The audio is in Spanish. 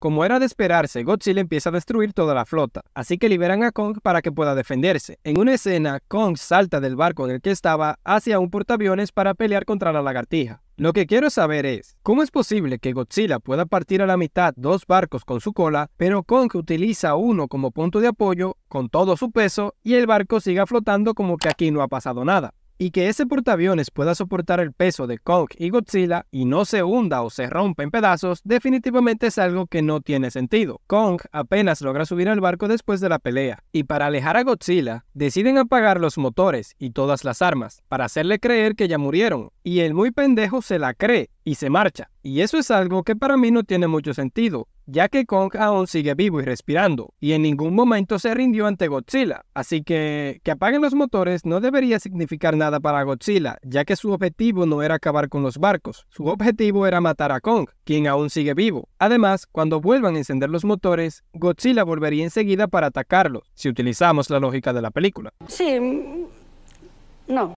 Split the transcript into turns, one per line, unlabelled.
Como era de esperarse, Godzilla empieza a destruir toda la flota, así que liberan a Kong para que pueda defenderse. En una escena, Kong salta del barco en el que estaba hacia un portaaviones para pelear contra la lagartija. Lo que quiero saber es, ¿cómo es posible que Godzilla pueda partir a la mitad dos barcos con su cola, pero Kong utiliza uno como punto de apoyo, con todo su peso, y el barco siga flotando como que aquí no ha pasado nada? y que ese portaaviones pueda soportar el peso de Kong y Godzilla y no se hunda o se rompa en pedazos, definitivamente es algo que no tiene sentido. Kong apenas logra subir al barco después de la pelea, y para alejar a Godzilla, deciden apagar los motores y todas las armas, para hacerle creer que ya murieron, y el muy pendejo se la cree y se marcha. Y eso es algo que para mí no tiene mucho sentido, ya que Kong aún sigue vivo y respirando, y en ningún momento se rindió ante Godzilla. Así que que apaguen los motores no debería significar nada para Godzilla, ya que su objetivo no era acabar con los barcos, su objetivo era matar a Kong, quien aún sigue vivo. Además, cuando vuelvan a encender los motores, Godzilla volvería enseguida para atacarlos, si utilizamos la lógica de la película.
Sí, mm, no.